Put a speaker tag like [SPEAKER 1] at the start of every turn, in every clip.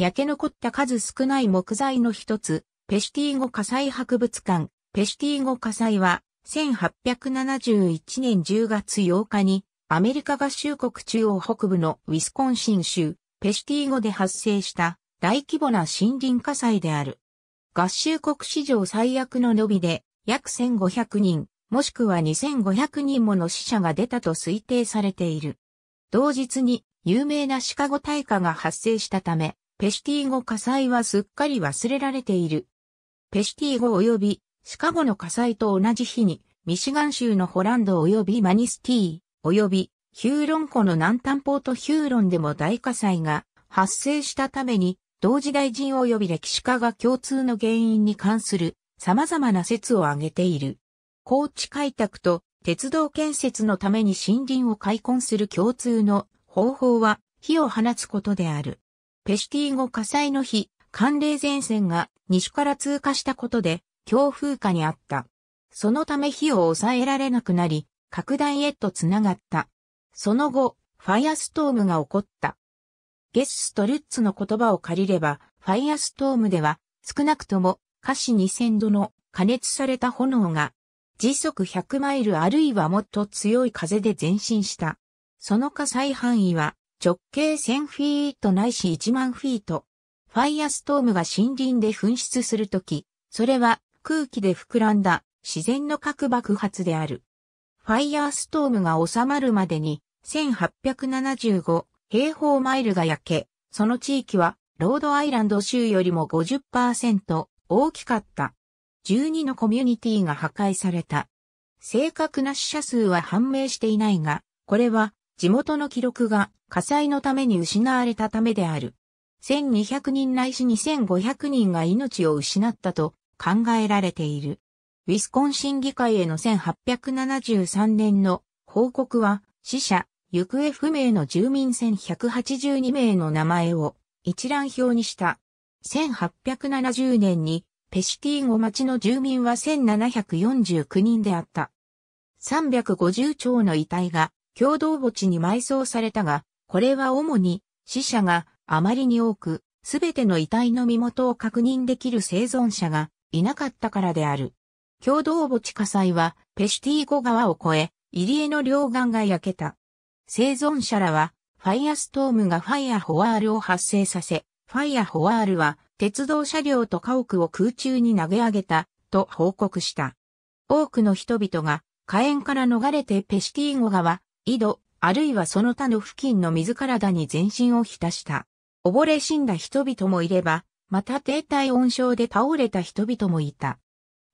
[SPEAKER 1] 焼け残った数少ない木材の一つ、ペシティーゴ火災博物館。ペシティーゴ火災は、1871年10月8日に、アメリカ合衆国中央北部のウィスコンシン州、ペシティーゴで発生した大規模な森林火災である。合衆国史上最悪の伸びで、約1500人、もしくは2500人もの死者が出たと推定されている。同日に有名なシカゴ大火が発生したため、ペシティ語火災はすっかり忘れられている。ペシティ語及びシカゴの火災と同じ日に、ミシガン州のホランド及びマニスティー、及びヒューロン湖の南端ポートヒューロンでも大火災が発生したために、同時代人及び歴史家が共通の原因に関する様々な説を挙げている。高地開拓と鉄道建設のために森林を開墾する共通の方法は火を放つことである。ペシティ後火災の日、寒冷前線が西から通過したことで強風下にあった。そのため火を抑えられなくなり、拡大へと繋がった。その後、ファイアストームが起こった。ゲッスとルッツの言葉を借りれば、ファイアストームでは、少なくとも、華氏2000度の加熱された炎が、時速100マイルあるいはもっと強い風で前進した。その火災範囲は、直径1000フィートないし1万フィート。ファイアストームが森林で噴出するとき、それは空気で膨らんだ自然の核爆発である。ファイアーストームが収まるまでに1875平方マイルが焼け、その地域はロードアイランド州よりも50%大きかった。12のコミュニティが破壊された。正確な死者数は判明していないが、これは地元の記録が火災のために失われたためである。1200人ないし2500人が命を失ったと考えられている。ウィスコンシン議会への1873年の報告は死者、行方不明の住民1182名の名前を一覧表にした。1870年にペシティーゴ町の住民は1749人であった。350丁の遺体が共同墓地に埋葬されたが、これは主に死者があまりに多く、すべての遺体の身元を確認できる生存者がいなかったからである。共同墓地火災はペシティーゴ川を越え、入江の両岸が焼けた。生存者らは、ファイアストームがファイアホワールを発生させ、ファイアホワールは鉄道車両と家屋を空中に投げ上げた、と報告した。多くの人々が火炎から逃れてペシティーゴ川、井戸、あるいはその他の付近の水体に全身を浸した。溺れ死んだ人々もいれば、また低体温症で倒れた人々もいた。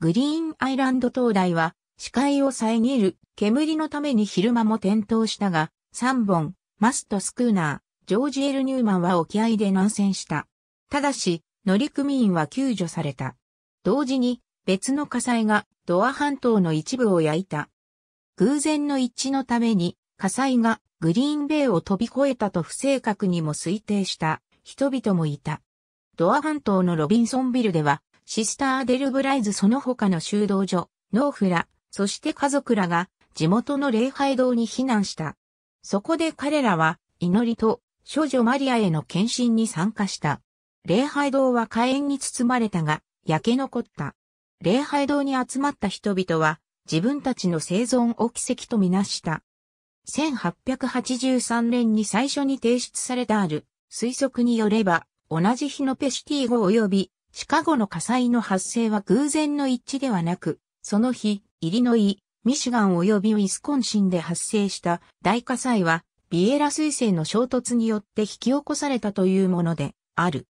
[SPEAKER 1] グリーンアイランド灯台は、視界を遮る煙のために昼間も点灯したが、3本、マスト・スクーナー、ジョージ・エル・ニューマンは沖合で南戦した。ただし、乗組員は救助された。同時に、別の火災がドア半島の一部を焼いた。偶然の一致のために、火災がグリーンベイを飛び越えたと不正確にも推定した人々もいた。ドア半島のロビンソンビルでは、シスターデルブライズその他の修道所、農夫ら、そして家族らが地元の礼拝堂に避難した。そこで彼らは祈りと少女マリアへの献身に参加した。礼拝堂は火炎に包まれたが、焼け残った。礼拝堂に集まった人々は自分たちの生存を奇跡とみなした。1883年に最初に提出されたある推測によれば、同じ日のペシティ号及びシカゴの火災の発生は偶然の一致ではなく、その日、イリノイ、ミシガン及びウィスコンシンで発生した大火災は、ビエラ彗星の衝突によって引き起こされたというものである。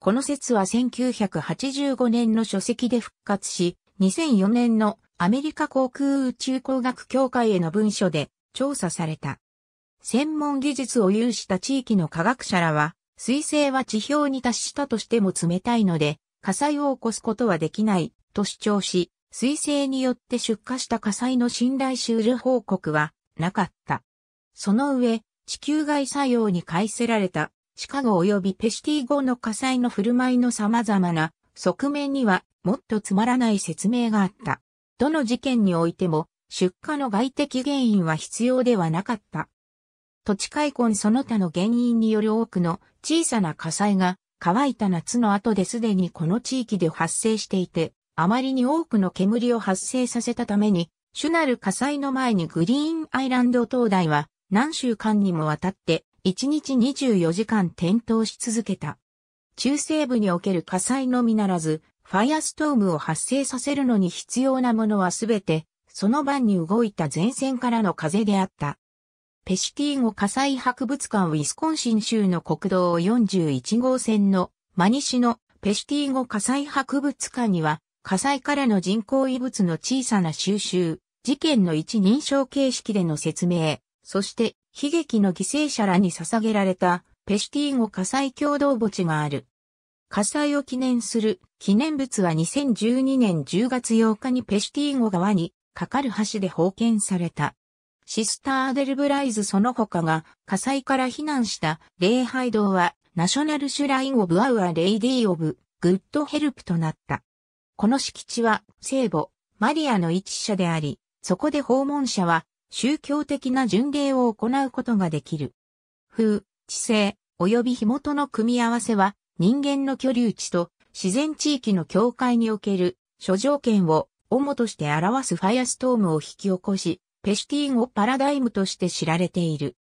[SPEAKER 1] この説は1985年の書籍で復活し、2004年のアメリカ航空宇宙工学協会への文書で調査された。専門技術を有した地域の科学者らは、水星は地表に達したとしても冷たいので、火災を起こすことはできない、と主張し、水星によって出火した火災の信頼修理報告はなかった。その上、地球外作用に介せられたシカゴ及びペシティ号の火災の振る舞いの様々な側面にはもっとつまらない説明があった。どの事件においても出火の外的原因は必要ではなかった。土地開墾その他の原因による多くの小さな火災が乾いた夏の後ですでにこの地域で発生していて、あまりに多くの煙を発生させたために、主なる火災の前にグリーンアイランド灯台は何週間にもわたって1日24時間点灯し続けた。中西部における火災のみならず、ファイアストームを発生させるのに必要なものはすべてその晩に動いた前線からの風であった。ペシティーゴ火災博物館ウィスコンシン州の国道41号線の真西のペシティーゴ火災博物館には火災からの人工遺物の小さな収集、事件の一認証形式での説明、そして悲劇の犠牲者らに捧げられたペシティーゴ火災共同墓地がある。火災を記念する記念物は2012年10月8日にペシティーゴ側にかかる橋で封建された。シスター・アデルブライズその他が火災から避難した礼拝堂はナショナルシュライン・オブ・アウア・レイディ・オブ・グッド・ヘルプとなった。この敷地は聖母、マリアの一社であり、そこで訪問者は宗教的な巡礼を行うことができる。風、地勢、及び紐との組み合わせは人間の居留地と自然地域の境界における諸条件を主として表すファイアストームを引き起こし、ペシティーンをパラダイムとして知られている。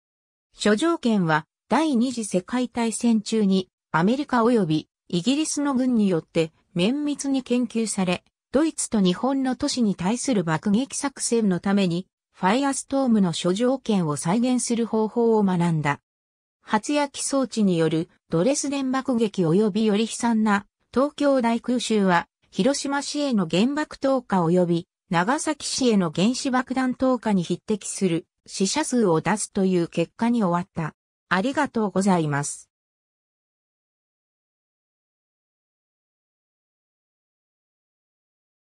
[SPEAKER 1] 諸条件は、第二次世界大戦中に、アメリカ及びイギリスの軍によって綿密に研究され、ドイツと日本の都市に対する爆撃作戦のために、ファイアストームの諸条件を再現する方法を学んだ。発焼装置によるドレスデン爆撃及びより悲惨な東京大空襲は広島市への原爆投下及び長崎市への原子爆弾投下に匹敵する死者数を出すという結果に終わった。ありがとうございます。